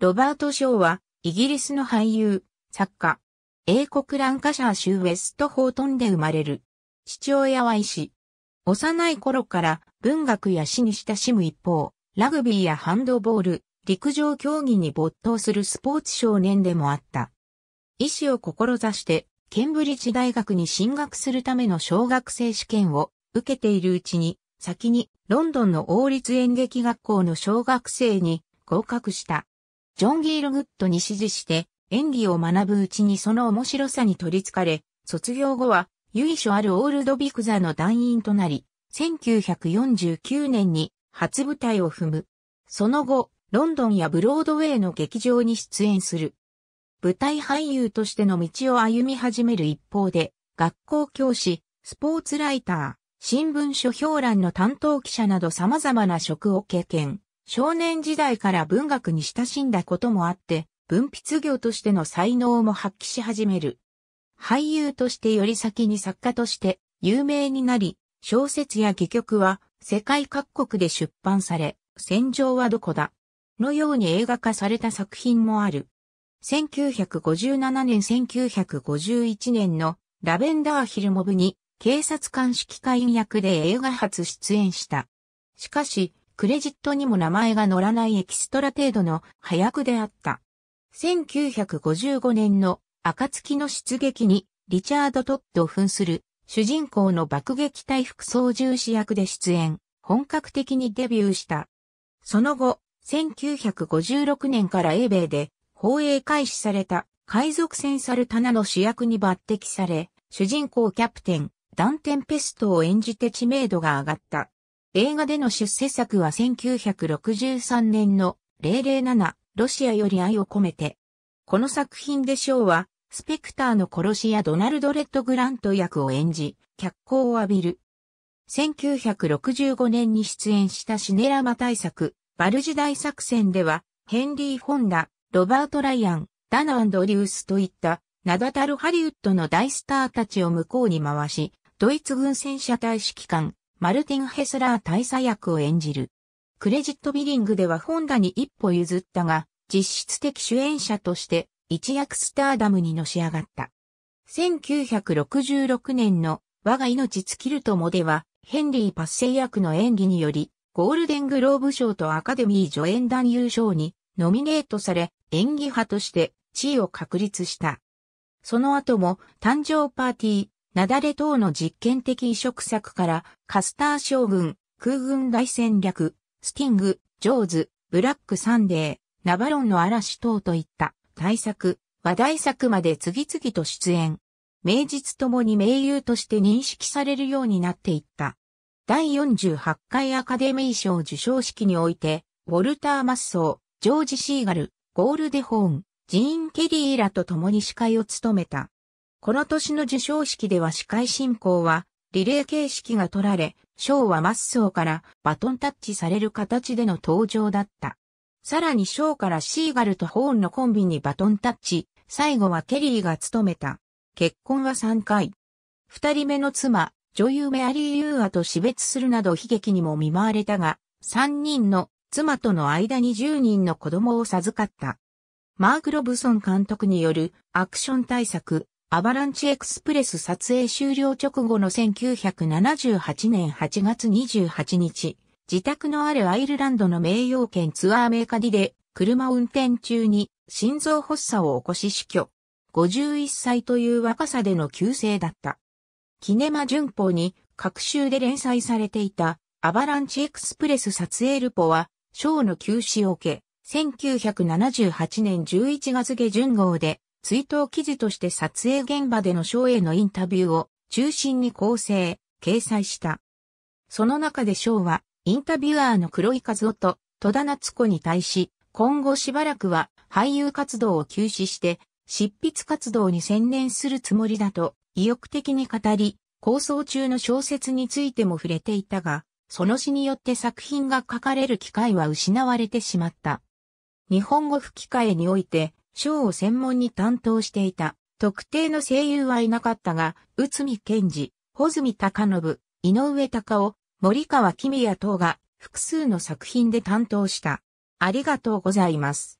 ロバート・ショーは、イギリスの俳優、作家。英国ランカシャー州ウェストホートンで生まれる。父親は医師。幼い頃から文学や詩に親しむ一方、ラグビーやハンドボール、陸上競技に没頭するスポーツ少年でもあった。医師を志して、ケンブリッジ大学に進学するための小学生試験を受けているうちに、先にロンドンの王立演劇学校の小学生に合格した。ジョン・ギールグッドに指示して、演技を学ぶうちにその面白さに取りつかれ、卒業後は、由緒あるオールドビクザの団員となり、1949年に初舞台を踏む。その後、ロンドンやブロードウェイの劇場に出演する。舞台俳優としての道を歩み始める一方で、学校教師、スポーツライター、新聞書評欄の担当記者など様々な職を経験。少年時代から文学に親しんだこともあって、文筆業としての才能も発揮し始める。俳優としてより先に作家として有名になり、小説や戯曲は世界各国で出版され、戦場はどこだのように映画化された作品もある。1957年1951年のラベンダーヒルモブに警察官指揮官役で映画初出演した。しかし、クレジットにも名前が載らないエキストラ程度の配役であった。1955年の暁の出撃にリチャード・トッドを扮する主人公の爆撃隊副操縦士役で出演、本格的にデビューした。その後、1956年から英米で放映開始された海賊船サルタナの主役に抜擢され、主人公キャプテン、ダンテンペストを演じて知名度が上がった。映画での出世作は1963年の007ロシアより愛を込めて。この作品でショーは、スペクターの殺し屋ドナルド・レッド・グラント役を演じ、脚光を浴びる。1965年に出演したシネラマ大作、バルジ大作戦では、ヘンリー・ホンダ、ロバート・ライアン、ダナ・アンドリュースといった、名だたるハリウッドの大スターたちを向こうに回し、ドイツ軍戦車隊指揮官、マルティン・ヘスラー大佐役を演じる。クレジットビリングではホンダに一歩譲ったが、実質的主演者として一躍スターダムにのし上がった。1966年の我が命尽きるともでは、ヘンリー・パッセイ役の演技により、ゴールデングローブ賞とアカデミー助演男優賞にノミネートされ、演技派として地位を確立した。その後も誕生パーティー、雪崩等の実験的移植策から、カスター将軍、空軍大戦略、スティング、ジョーズ、ブラックサンデー、ナバロンの嵐等といった大作、話題作まで次々と出演。名実ともに名優として認識されるようになっていった。第48回アカデミー賞受賞式において、ウォルター・マッソー、ジョージ・シーガル、ゴールデホーン、ジーン・ケリーらと共に司会を務めた。この年の受賞式では司会進行は、リレー形式が取られ、賞はマッソーからバトンタッチされる形での登場だった。さらに賞からシーガルとホーンのコンビにバトンタッチ、最後はケリーが務めた。結婚は3回。二人目の妻、女優メアリー・ユーアと死別するなど悲劇にも見舞われたが、三人の妻との間に10人の子供を授かった。マーク・ロブソン監督によるアクション対策、アバランチエクスプレス撮影終了直後の1978年8月28日、自宅のあるアイルランドの名誉圏ツアーメーカディで、車運転中に心臓発作を起こし死去。51歳という若さでの旧姓だった。キネマ巡報に各週で連載されていたアバランチエクスプレス撮影ルポは、ショーの休止を受け、1978年11月下旬号で追悼記事として撮影現場でのショーへのインタビューを中心に構成、掲載した。その中でショーは、インタビュアーの黒井和夫と戸田夏子に対し、今後しばらくは俳優活動を休止して、執筆活動に専念するつもりだと意欲的に語り、構想中の小説についても触れていたが、その詩によって作品が書かれる機会は失われてしまった。日本語吹き替えにおいて、ショーを専門に担当していた。特定の声優はいなかったが、内海健治、穂積隆信、井上隆夫、森川公也等が複数の作品で担当した。ありがとうございます。